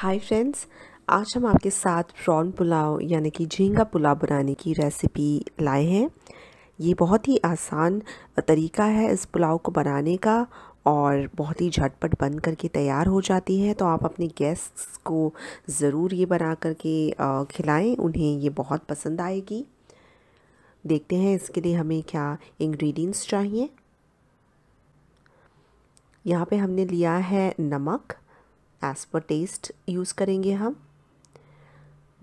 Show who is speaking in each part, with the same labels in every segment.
Speaker 1: hi friends आज हम आपके साथ प्रॉन पुलाव यानी कि झींगा पुलाव बनाने की रेसिपी लाए हैं ये बहुत ही आसान तरीका है इस पुलाव को बनाने का और बहुत ही झटपट बन करके तैयार हो जाती है तो आप अपने गेस्ट्स को ज़रूर ये बना करके खिलाएं उन्हें ये बहुत पसंद आएगी देखते हैं इसके लिए हमें क्या इंग्रेडिएंट्स चाहिए यहाँ पे हमने लिया है नमक एज़ पर टेस्ट यूज़ करेंगे हम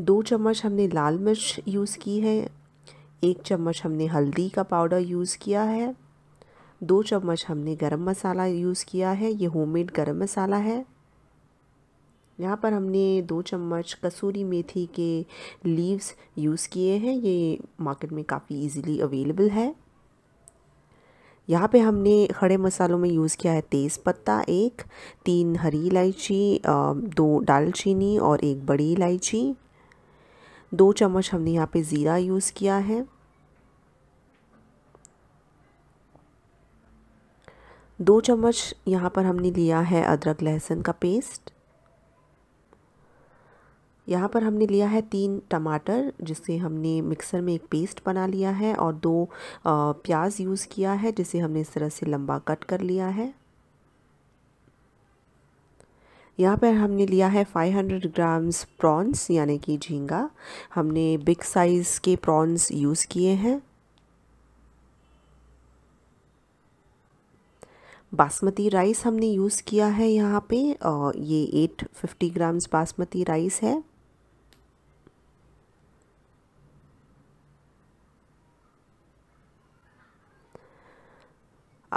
Speaker 1: दो चम्मच हमने लाल मिर्च यूज़ की है एक चम्मच हमने हल्दी का पाउडर यूज़ किया है दो चम्मच हमने गरम मसाला यूज़ किया है ये होममेड गरम मसाला है यहाँ पर हमने दो चम्मच कसूरी मेथी के लीव्स यूज़ किए हैं ये मार्केट में काफ़ी इजीली अवेलेबल है यहाँ पे हमने खड़े मसालों में यूज़ किया है तेज़ पत्ता एक तीन हरी इलायची दो दालचीनी और एक बड़ी इलायची दो चम्मच हमने यहाँ पे ज़ीरा यूज़ किया है दो चम्मच यहाँ पर हमने लिया है अदरक लहसुन का पेस्ट यहाँ पर हमने लिया है तीन टमाटर जिसे हमने मिक्सर में एक पेस्ट बना लिया है और दो प्याज यूज़ किया है जिसे हमने इस तरह से लंबा कट कर लिया है यहाँ पर हमने लिया है 500 ग्राम्स प्रॉन्स यानी कि झींगा हमने बिग साइज़ के प्रॉन्स यूज़ किए हैं बासमती राइस हमने यूज़ किया है यहाँ पे ये 850 ग्राम्स बासमती राइस है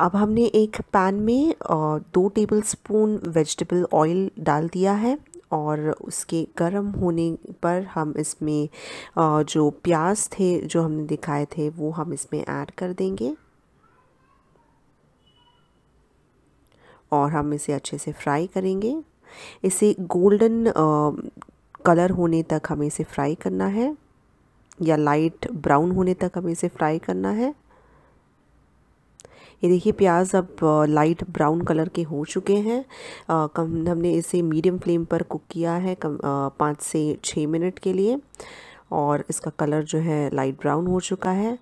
Speaker 1: अब हमने एक पैन में दो टेबल स्पून वेजिटेबल ऑयल डाल दिया है और उसके गर्म होने पर हम इसमें जो प्याज थे जो हमने दिखाए थे वो हम इसमें ऐड कर देंगे और हम इसे अच्छे से फ्राई करेंगे इसे गोल्डन कलर होने तक हमें इसे फ्राई करना है या लाइट ब्राउन होने तक हमें इसे फ्राई करना है ये देखिए प्याज अब लाइट ब्राउन कलर के हो चुके हैं कम हमने इसे मीडियम फ्लेम पर कुक किया है कम पाँच से छः मिनट के लिए और इसका कलर जो है लाइट ब्राउन हो चुका है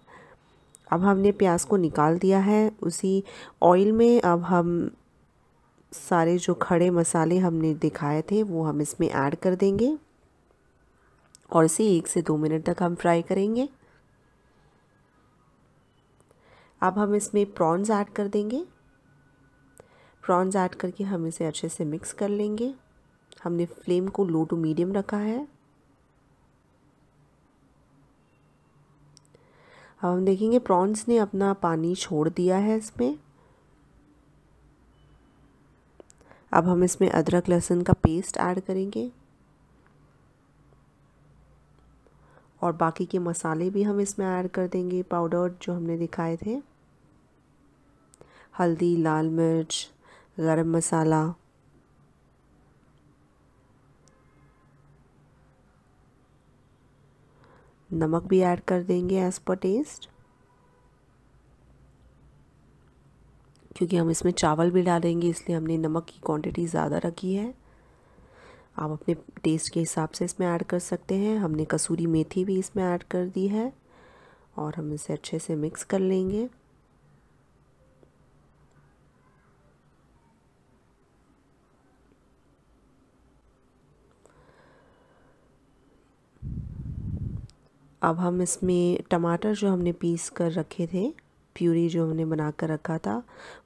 Speaker 1: अब हमने प्याज को निकाल दिया है उसी ऑयल में अब हम सारे जो खड़े मसाले हमने दिखाए थे वो हम इसमें ऐड कर देंगे और इसे एक से दो मिनट तक हम फ्राई करेंगे अब हम इसमें प्रॉन्स ऐड कर देंगे प्रॉन्स ऐड करके हम इसे अच्छे से मिक्स कर लेंगे हमने फ्लेम को लो टू मीडियम रखा है अब हम देखेंगे प्रॉन्स ने अपना पानी छोड़ दिया है इसमें अब हम इसमें अदरक लहसुन का पेस्ट ऐड करेंगे और बाकी के मसाले भी हम इसमें ऐड कर देंगे पाउडर जो हमने दिखाए थे हल्दी लाल मिर्च गरम मसाला नमक भी ऐड कर देंगे एज़ पर टेस्ट क्योंकि हम इसमें चावल भी डालेंगे इसलिए हमने नमक की क्वांटिटी ज़्यादा रखी है आप अपने टेस्ट के हिसाब से इसमें ऐड कर सकते हैं हमने कसूरी मेथी भी इसमें ऐड कर दी है और हम इसे अच्छे से मिक्स कर लेंगे अब हम इसमें टमाटर जो हमने पीस कर रखे थे प्यूरी जो हमने बना कर रखा था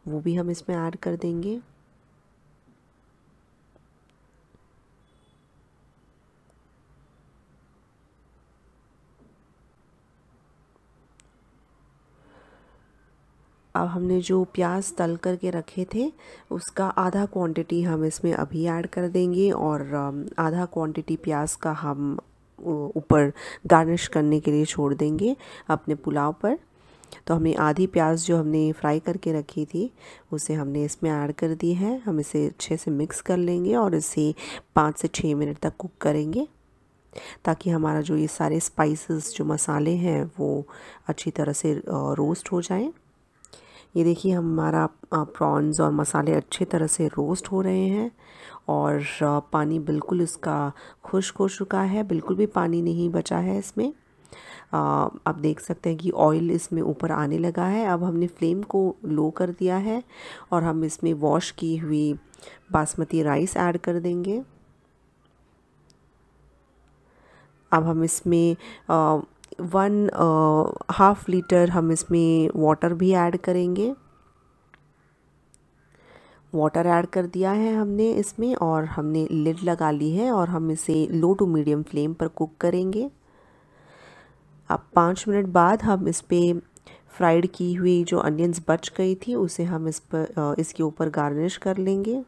Speaker 1: वो भी हम इसमें ऐड कर देंगे अब हमने जो प्याज तल करके रखे थे उसका आधा क्वांटिटी हम इसमें अभी ऐड कर देंगे और आधा क्वांटिटी प्याज का हम ऊपर गार्निश करने के लिए छोड़ देंगे अपने पुलाव पर तो हमने आधी प्याज जो हमने फ्राई करके रखी थी उसे हमने इसमें ऐड कर दी है हम इसे अच्छे से मिक्स कर लेंगे और इसे पाँच से छः मिनट तक कुक करेंगे ताकि हमारा जो ये सारे स्पाइसेस जो मसाले हैं वो अच्छी तरह से रोस्ट हो जाएं ये देखिए हमारा प्रॉन्स और मसाले अच्छे तरह से रोस्ट हो रहे हैं और पानी बिल्कुल इसका खुश्क हो चुका है बिल्कुल भी पानी नहीं बचा है इसमें आप देख सकते हैं कि ऑयल इसमें ऊपर आने लगा है अब हमने फ्लेम को लो कर दिया है और हम इसमें वॉश की हुई बासमती राइस ऐड कर देंगे अब हम इसमें वन हाफ़ लीटर हम इसमें वाटर भी ऐड करेंगे वाटर ऐड कर दिया है हमने इसमें और हमने लिड लगा ली है और हम इसे लो टू मीडियम फ्लेम पर कुक करेंगे अब पाँच मिनट बाद हम इस पर फ्राइड की हुई जो अनियंस बच गई थी उसे हम इस पर इसके ऊपर गार्निश कर लेंगे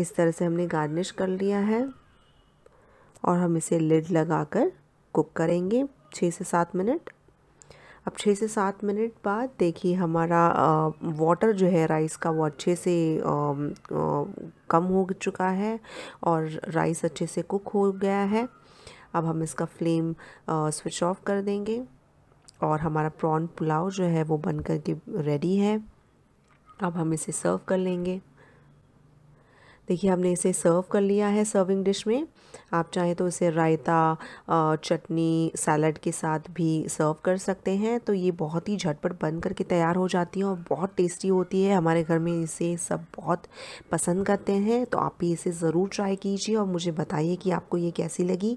Speaker 1: इस तरह से हमने गार्निश कर लिया है और हम इसे लिड लगाकर कुक करेंगे छः से सात मिनट अब छः से सात मिनट बाद देखिए हमारा आ, वाटर जो है राइस का वो अच्छे से आ, आ, कम हो चुका है और राइस अच्छे से कुक हो गया है अब हम इसका फ्लेम स्विच ऑफ कर देंगे और हमारा प्रॉन पुलाव जो है वो बन करके रेडी है अब हम इसे सर्व कर लेंगे देखिए हमने इसे सर्व कर लिया है सर्विंग डिश में आप चाहें तो इसे रायता चटनी सैलड के साथ भी सर्व कर सकते हैं तो ये बहुत ही झटपट बन करके तैयार हो जाती है और बहुत टेस्टी होती है हमारे घर में इसे सब बहुत पसंद करते हैं तो आप भी इसे ज़रूर ट्राई कीजिए और मुझे बताइए कि आपको ये कैसी लगी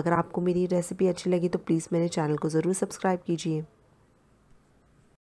Speaker 1: अगर आपको मेरी रेसिपी अच्छी लगी तो प्लीज़ मेरे चैनल को ज़रूर सब्सक्राइब कीजिए